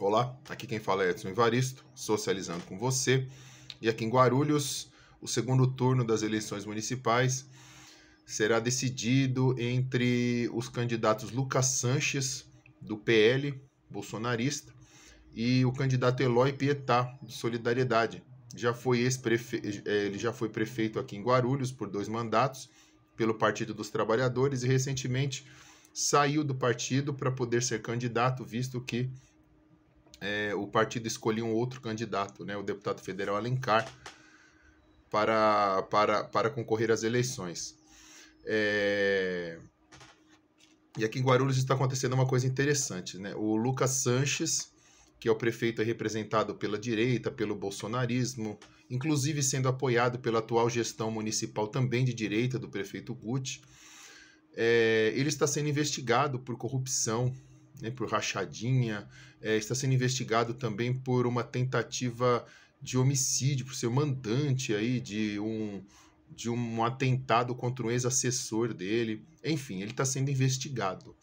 Olá, aqui quem fala é Edson Evaristo, socializando com você. E aqui em Guarulhos, o segundo turno das eleições municipais será decidido entre os candidatos Lucas Sanches, do PL, bolsonarista, e o candidato Eloy Pietá, do Solidariedade. Já foi eh, ele já foi prefeito aqui em Guarulhos por dois mandatos pelo Partido dos Trabalhadores e recentemente saiu do partido para poder ser candidato, visto que é, o partido escolhia um outro candidato, né, o deputado federal Alencar, para, para, para concorrer às eleições. É... E aqui em Guarulhos está acontecendo uma coisa interessante. Né? O Lucas Sanches, que é o prefeito representado pela direita, pelo bolsonarismo, inclusive sendo apoiado pela atual gestão municipal também de direita do prefeito Guti, é... ele está sendo investigado por corrupção né, por rachadinha, é, está sendo investigado também por uma tentativa de homicídio, por ser mandante aí de um, de um atentado contra um ex-assessor dele. Enfim, ele está sendo investigado.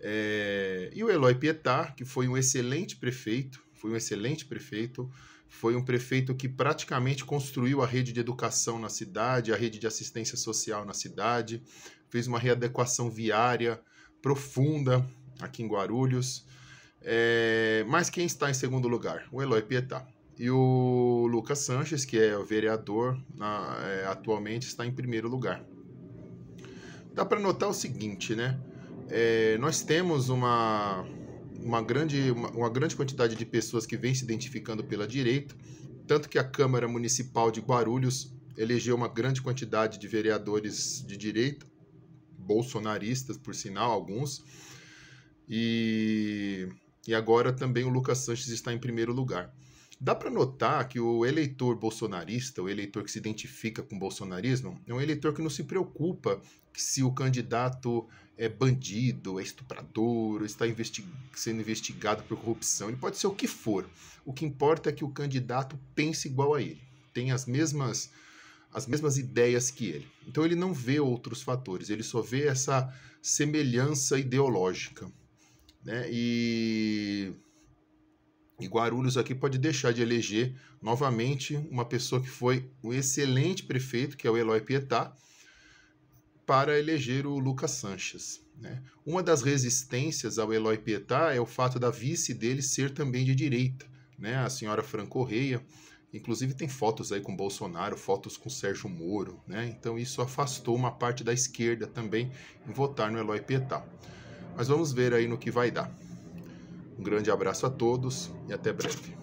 É, e o Eloy Pietar, que foi um excelente prefeito, foi um excelente prefeito, foi um prefeito que praticamente construiu a rede de educação na cidade, a rede de assistência social na cidade, fez uma readequação viária profunda aqui em Guarulhos. É, mas quem está em segundo lugar? O Eloy Pietá. E o Lucas Sanches, que é o vereador, na, é, atualmente está em primeiro lugar. Dá para notar o seguinte, né? É, nós temos uma, uma, grande, uma, uma grande quantidade de pessoas que vem se identificando pela direita, tanto que a Câmara Municipal de Guarulhos elegeu uma grande quantidade de vereadores de direita, bolsonaristas, por sinal, alguns, e, e agora também o Lucas Sanches está em primeiro lugar. Dá para notar que o eleitor bolsonarista, o eleitor que se identifica com o bolsonarismo, é um eleitor que não se preocupa se o candidato é bandido, é estuprador, está investig sendo investigado por corrupção. Ele pode ser o que for. O que importa é que o candidato pense igual a ele, tem as mesmas as mesmas ideias que ele. Então ele não vê outros fatores, ele só vê essa semelhança ideológica. Né? E, e Guarulhos aqui pode deixar de eleger novamente uma pessoa que foi um excelente prefeito, que é o Eloy Pietá, para eleger o Lucas Sanches. Né? Uma das resistências ao Eloy Pietá é o fato da vice dele ser também de direita, né? a senhora Fran Correia. Inclusive tem fotos aí com Bolsonaro, fotos com Sérgio Moro, né? Então isso afastou uma parte da esquerda também em votar no Eloy Pietá. Mas vamos ver aí no que vai dar. Um grande abraço a todos e até breve.